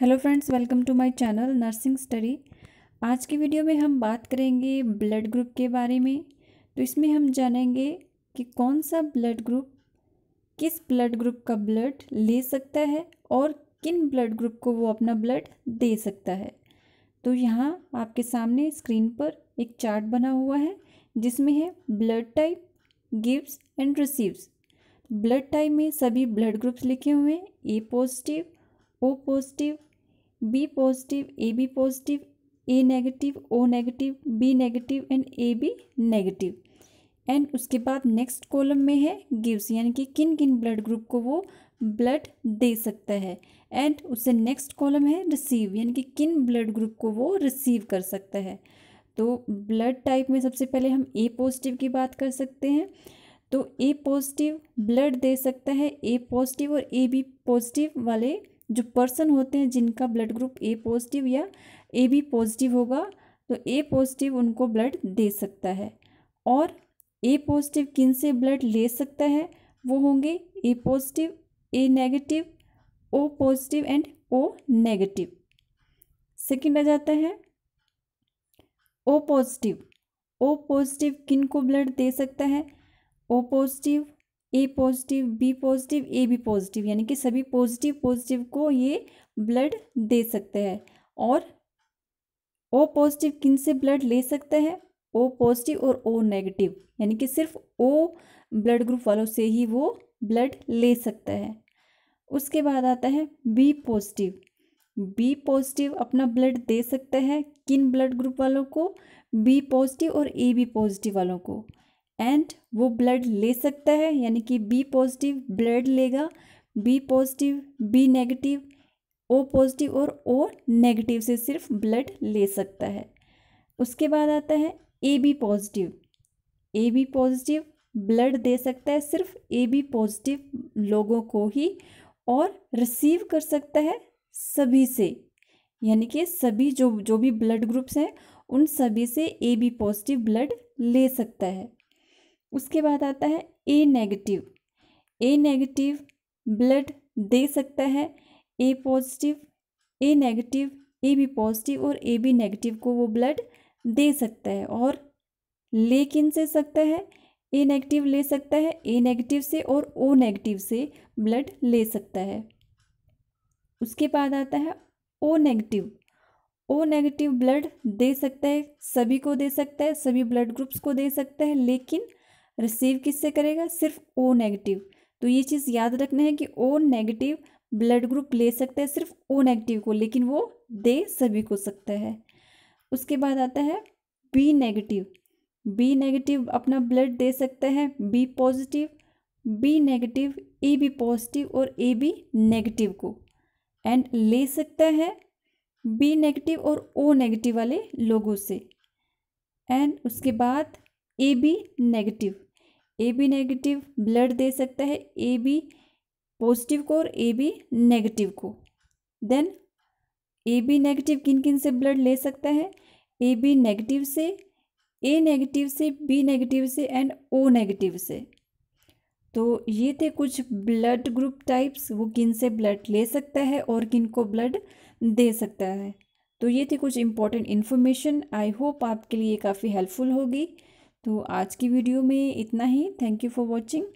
hello friends welcome to my channel nursing study आज की video में हम बात करेंगे ब्लड ग्रुप के बारे में तो इसमें हम जानेंगे कि कौन सा ब्लड ग्रुप किस ब्लड ग्रुप का ब्लड ले सकता है और किन ब्लड ग्रुप को वो अपना ब्लड दे सकता है तो यहाँ आपके सामने स्क्रीन पर एक चार्ट बना हुआ है जिसमें है blood type gives and receives blood type में सभी ब्लड ग्रुप्स लिखे हुए हैं A positive O positive B positive A B positive A negative O negative B negative and A B negative and उसके बाद नेक्स्ट कॉलम में है gives यानी कि किन किन ब्लड ग्रुप को वो ब्लड दे सकता है एंड उससे नेक्स्ट कॉलम है रिसीव यानी कि किन ब्लड ग्रुप को वो रिसीव कर सकता है तो ब्लड टाइप में सबसे पहले हम ए पॉजिटिव की बात कर सकते हैं तो ए पॉजिटिव ब्लड दे सकता है ए पॉजिटिव और ए बी पॉजिटिव वाले जो पर्सन होते हैं जिनका ब्लड ग्रुप ए पॉजिटिव या ए बी पॉजिटिव होगा तो ए पॉजिटिव उनको ब्लड दे सकता है और ए पॉजिटिव किन से ब्लड ले सकता है वो होंगे A positive A negative O positive and O negative second आ जाता है ओ पॉजिटिव ओ पॉजिटिव किन को ब्लड दे सकता है O positive A positive B positive A B positive यानी कि सभी पॉजिटिव पॉजिटिव को ये ब्लड दे सकते हैं और ओ पॉजिटिव किन से ब्लड ले सकते हैं ओ पॉजिटिव और ओ नेगेटिव यानी कि सिर्फ ओ ब्लड ग्रुप वालों से ही वो ब्लड ले सकता है उसके बाद आता है बी पॉजिटिव बी पॉजिटिव अपना ब्लड दे सकते हैं किन ब्लड ग्रुप वालों को बी पॉजिटिव और ए बी पॉजिटिव वालों को एंड वो ब्लड ले सकता है यानी कि बी पॉजिटिव ब्लड लेगा B positive B negative O positive और ओ नेगेटिव से सिर्फ ब्लड ले सकता है उसके बाद आता है A B positive A B positive blood दे सकता है सिर्फ ए बी पॉजिटिव लोगों को ही और रिसीव कर सकता है सभी से यानी कि सभी जो जो भी ब्लड ग्रुप्स हैं उन सभी से ए बी पॉजिटिव ब्लड ले सकता है उसके बाद आता है A negative A negative blood दे सकता है A positive A negative A B positive और ए बी नेगेटिव को वो ब्लड दे सकता है और ले किन से सकता है ए नेगेटिव ले सकता है ए नेगेटिव से और ओ नेगेटिव से ब्लड ले सकता है उसके बाद आता है O negative O negative blood दे सकता है सभी को दे सकता है सभी ब्लड ग्रुप्स को दे सकता है लेकिन रिसीव किससे करेगा सिर्फ ओ नेगेटिव तो ये चीज़ याद रखना है कि ओ नेगेटिव ब्लड ग्रुप ले सकता है सिर्फ ओ नेगेटिव को लेकिन वो दे सभी को सकता है उसके बाद आता है बी नेगेटिव बी नेगेटिव अपना ब्लड दे सकते हैं B positive B negative A B positive और ए बी नेगेटिव को एंड ले सकता है बी नेगेटिव और ओ नेगेटिव वाले लोगों से एंड उसके बाद A B negative A B negative blood दे सकता है ए बी पॉजिटिव को और ए बी नेगेटिव को देन ए बी नेगेटिव किन किन से ब्लड ले सकता है ए बी नेगेटिव से ए नेगेटिव से बी नेगेटिव से एंड ओ नेगेटिव से तो ये थे कुछ ब्लड ग्रुप टाइप्स वो किन से ब्लड ले सकता है और किन को ब्लड दे सकता है तो ये थी कुछ इम्पॉर्टेंट इन्फॉर्मेशन आई होप आपके लिए काफ़ी हेल्पफुल होगी तो आज की वीडियो में इतना ही थैंक यू फॉर वॉचिंग